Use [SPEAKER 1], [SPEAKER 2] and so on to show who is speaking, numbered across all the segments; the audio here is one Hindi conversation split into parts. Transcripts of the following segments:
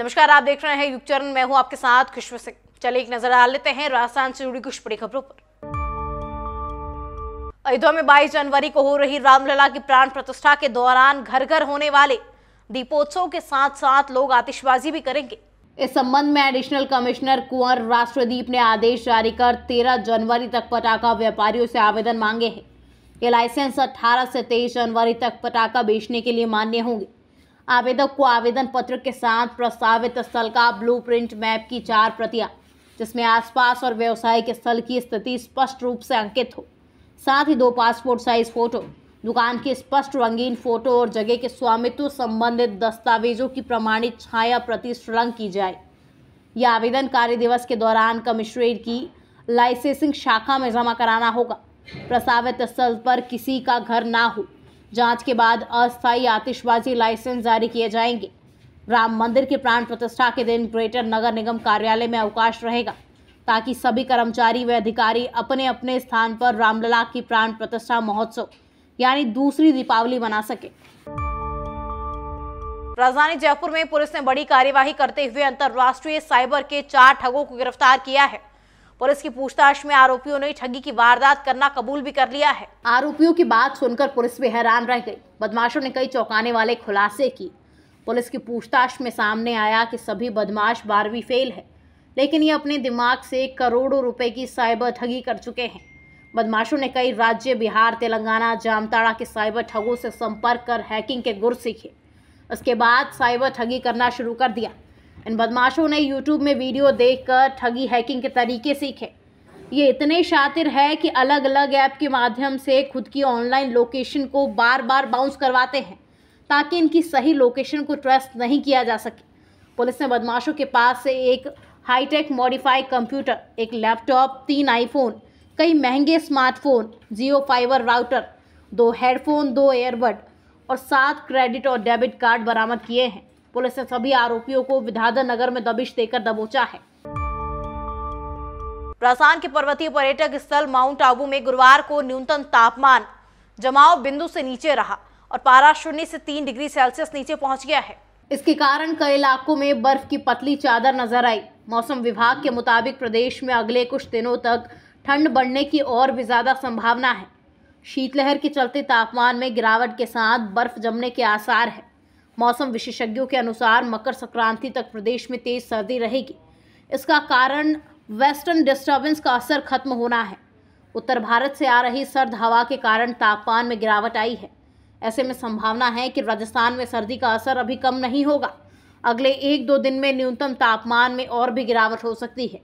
[SPEAKER 1] नमस्कार आप देख रहे हैं युगचरण मैं हूं आपके साथ खुश सिंह चले एक नजर डाल लेते हैं राजस्थान से जुड़ी कुछ बड़ी खबरों पर अयोध्या में 22 जनवरी को हो रही रामलला की प्राण प्रतिष्ठा के दौरान घर घर होने वाले दीपोत्सव के साथ साथ लोग आतिशबाजी भी करेंगे इस संबंध में एडिशनल कमिश्नर कुंवर राष्ट्रदीप ने आदेश जारी कर तेरह जनवरी तक पटाखा व्यापारियों से आवेदन मांगे हैं ये लाइसेंस अठारह से तेईस जनवरी तक पटाखा बेचने के लिए मान्य होंगे आवेदक को आवेदन पत्र के साथ प्रस्तावित स्थल का प्रिंट मैप की चार प्रतियां जिसमें आसपास और व्यवसाय स्थल की स्थिति स्पष्ट रूप से अंकित हो साथ ही दो पासपोर्ट साइज फोटो दुकान की स्पष्ट रंगीन फोटो और जगह के स्वामित्व संबंधित दस्तावेजों की प्रमाणित छाया प्रति श्रृंग की जाए यह आवेदन कार्य दिवस के दौरान कमिश्नरेट की लाइसेंसिंग शाखा में जमा कराना होगा प्रस्तावित स्थल पर किसी का घर ना हो जांच के बाद अस्थायी आतिशबाजी लाइसेंस जारी किए जाएंगे राम मंदिर की प्राण प्रतिष्ठा के दिन ग्रेटर नगर निगम कार्यालय में अवकाश रहेगा ताकि सभी कर्मचारी व अधिकारी अपने अपने स्थान पर रामलला की प्राण प्रतिष्ठा महोत्सव यानी दूसरी दीपावली मना सके राजधानी जयपुर में पुलिस ने बड़ी कार्यवाही करते हुए अंतर्राष्ट्रीय साइबर के चार ठगों को गिरफ्तार किया है पुलिस की पूछताछ में आरोपियों ने ठगी की वारदात करना कबूल भी कर लिया है आरोपियों की बात सुनकर पुलिस भी हैरान रह गई बदमाशों ने कई चौंकाने वाले खुलासे की पुलिस की पूछताछ में सामने आया कि सभी बदमाश बारहवीं फेल है लेकिन ये अपने दिमाग से करोड़ों रुपए की साइबर ठगी कर चुके हैं बदमाशों ने कई राज्य बिहार तेलंगाना जामताड़ा के साइबर ठगों से संपर्क कर हैकिंग के गुर सीखे उसके बाद साइबर ठगी करना शुरू कर दिया इन बदमाशों ने यूट्यूब में वीडियो देखकर ठगी हैकिंग के तरीके सीखे ये इतने शातिर है कि अलग अलग ऐप के माध्यम से खुद की ऑनलाइन लोकेशन को बार बार बाउंस करवाते हैं ताकि इनकी सही लोकेशन को ट्रस्ट नहीं किया जा सके पुलिस ने बदमाशों के पास से एक हाईटेक मॉडिफाई कंप्यूटर एक लैपटॉप तीन आईफोन कई महंगे स्मार्टफोन जियो फाइबर राउटर दो हेडफोन दो एयरबड और सात क्रेडिट और डेबिट कार्ड बरामद किए हैं पुलिस ने सभी आरोपियों को विधाधर नगर में दबिश देकर दबोचा है राजस्थान के पर्वतीय पर्यटक स्थल माउंट आबू में गुरुवार को न्यूनतम तापमान जमाव बिंदु से नीचे रहा और पारा शून्य से तीन डिग्री सेल्सियस नीचे पहुंच गया है इसके कारण कई इलाकों में बर्फ की पतली चादर नजर आई मौसम विभाग के मुताबिक प्रदेश में अगले कुछ दिनों तक ठंड बढ़ने की और भी ज़्यादा संभावना है शीतलहर के चलते तापमान में गिरावट के साथ बर्फ जमने के आसार है मौसम विशेषज्ञों के अनुसार मकर संक्रांति तक प्रदेश में तेज सर्दी रहेगी इसका कारण वेस्टर्न डिस्टर्बेंस का असर खत्म होना है उत्तर भारत से आ रही सर्द हवा के कारण तापमान में गिरावट आई है ऐसे में संभावना है कि राजस्थान में सर्दी का असर अभी कम नहीं होगा अगले एक दो दिन में न्यूनतम तापमान में और भी गिरावट हो सकती है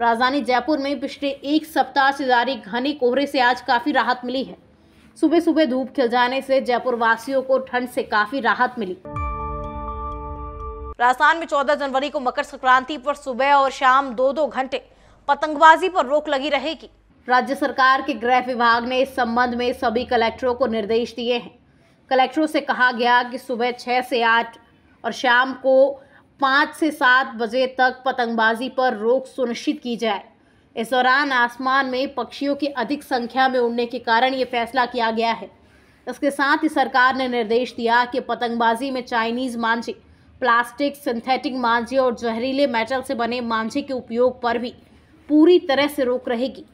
[SPEAKER 1] राजधानी जयपुर में पिछले एक सप्ताह से जारी घने कोहरे से आज काफ़ी राहत मिली है सुबह सुबह धूप खिल जाने से जयपुर वासियों को ठंड से काफी राहत मिली राजस्थान में 14 जनवरी को मकर संक्रांति पर सुबह और शाम दो दो घंटे पतंगबाजी पर रोक लगी रहेगी राज्य सरकार के गृह विभाग ने इस संबंध में सभी कलेक्टरों को निर्देश दिए हैं कलेक्टरों से कहा गया कि सुबह छः से आठ और शाम को पाँच से सात बजे तक पतंगबाजी पर रोक सुनिश्चित की जाए इस दौरान आसमान में पक्षियों की अधिक संख्या में उड़ने के कारण ये फैसला किया गया है इसके साथ ही सरकार ने निर्देश दिया कि पतंगबाजी में चाइनीज मांझे प्लास्टिक सिंथेटिक मांझे और जहरीले मेटल से बने मांझे के उपयोग पर भी पूरी तरह से रोक रहेगी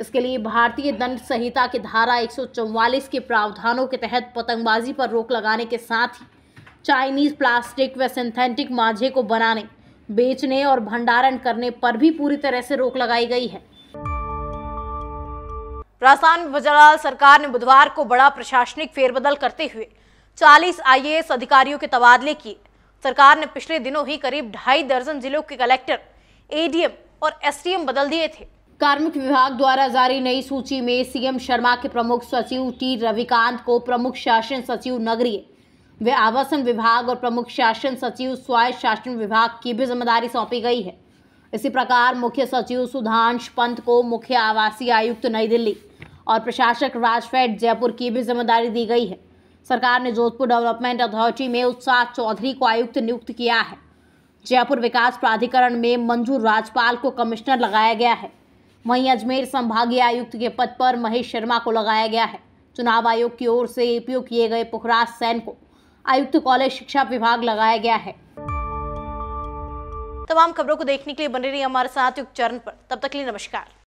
[SPEAKER 1] इसके लिए भारतीय दंड संहिता की धारा एक के प्रावधानों के तहत पतंगबाजी पर रोक लगाने के साथ ही चाइनीज प्लास्टिक व सिंथेटिक मांझे को बनाने बेचने और भंडारण करने पर भी पूरी तरह से रोक लगाई गई है राजस्थान गुजरात सरकार ने बुधवार को बड़ा प्रशासनिक फेरबदल करते हुए 40 आईएएस अधिकारियों के तबादले किए सरकार ने पिछले दिनों ही करीब ढाई दर्जन जिलों के कलेक्टर एडीएम और एसडीएम बदल दिए थे कार्मिक विभाग द्वारा जारी नई सूची में सीएम शर्मा के प्रमुख सचिव टी रविकांत को प्रमुख शासन सचिव नगरीय वे आवासन विभाग और प्रमुख शासन सचिव स्वायत्त शासन विभाग की भी जिम्मेदारी सौंपी गई है इसी प्रकार मुख्य सचिव सुधांश पंत को मुख्य आवासीय आयुक्त नई दिल्ली और प्रशासक राजफेड जयपुर की भी जिम्मेदारी दी गई है सरकार ने जोधपुर डेवलपमेंट अथॉरिटी में उत्साह चौधरी को आयुक्त नियुक्त किया है जयपुर विकास प्राधिकरण में मंजूर राजपाल को कमिश्नर लगाया गया है वहीं अजमेर संभागीय आयुक्त के पद पर महेश शर्मा को लगाया गया है चुनाव आयोग की ओर से एपीओ किए गए पुखराज सैन को आयुक्त कॉलेज शिक्षा विभाग लगाया गया है तमाम खबरों को देखने के लिए बने रही हमारे साथ युक्त चरण पर तब तक के लिए नमस्कार